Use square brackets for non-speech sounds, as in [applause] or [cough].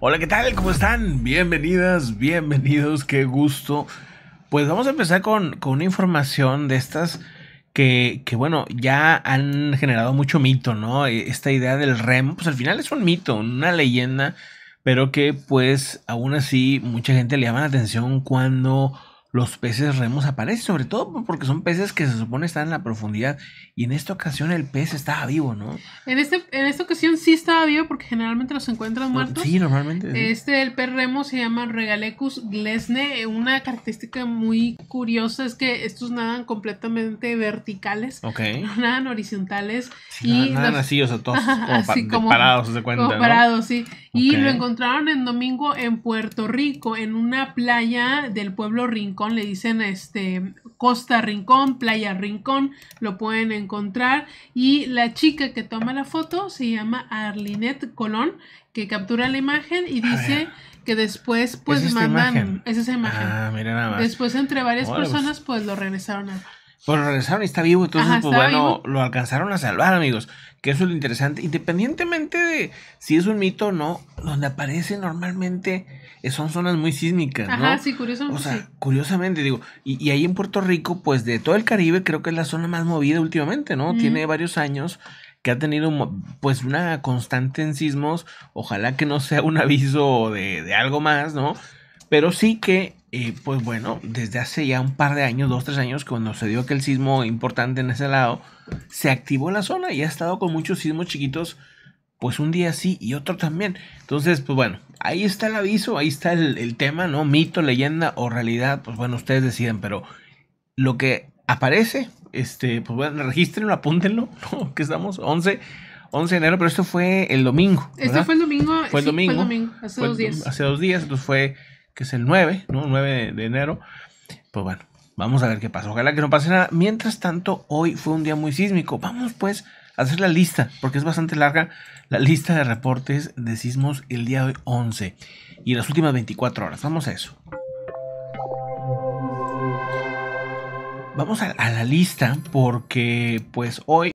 Hola, ¿qué tal? ¿Cómo están? Bienvenidas, bienvenidos, qué gusto. Pues vamos a empezar con, con información de estas que, que, bueno, ya han generado mucho mito, ¿no? E, esta idea del REM, pues al final es un mito, una leyenda, pero que pues aún así mucha gente le llama la atención cuando los peces remos aparecen, sobre todo porque son peces que se supone están en la profundidad y en esta ocasión el pez estaba vivo, ¿no? En, este, en esta ocasión sí estaba vivo porque generalmente los encuentran muertos. Sí, normalmente. Este, el pez remo se llama Regalecus glesne. Eh, una característica muy curiosa es que estos nadan completamente verticales, no [laughs] nadan horizontales y todos como, parados, Y lo encontraron en domingo en Puerto Rico, en una playa del pueblo Rincón, le dicen este Costa Rincón, Playa Rincón, lo pueden encontrar. Y la chica que toma la foto se llama Arlinette Colón, que captura la imagen y dice que después pues ¿Es mandan... esa imagen. Ah, Después entre varias pues. personas pues lo regresaron a... Pues regresaron y está vivo, entonces, pues, bueno, lo alcanzaron a salvar, amigos. Que eso es lo interesante. Independientemente de si es un mito o no, donde aparece normalmente eh, son zonas muy sísmicas, Ajá, sí, curiosamente. O sea, curiosamente, digo, y, ahí en Puerto Rico, pues de todo el Caribe, creo que es la zona más movida últimamente, ¿no? Tiene varios años que ha tenido pues una constante en sismos. Ojalá que no sea un aviso de algo más, ¿no? Pero sí que pues bueno, desde hace ya un par de años, dos, tres años, cuando se dio aquel sismo importante en ese lado, se activó la zona y ha estado con muchos sismos chiquitos, pues un día sí y otro también. Entonces, pues bueno, ahí está el aviso, ahí está el, tema, ¿no? Mito, leyenda o realidad, pues bueno, ustedes deciden, pero lo que aparece, este, pues bueno, registrenlo, apúntenlo, [laughs] ¿no? Que estamos 11. 11 de enero, pero esto fue el domingo. Esto fue el domingo. Fue el domingo. hace dos días. Hace dos días, entonces fue que es el 9, ¿no? 9 de enero. Pues bueno, vamos a ver qué pasa. Ojalá que no pase nada. Mientras tanto, hoy fue un día muy sísmico. Vamos pues a hacer la lista, porque es bastante larga la lista de reportes de sismos el día de 11 y las últimas 24 horas. Vamos a eso. Vamos a la lista porque pues hoy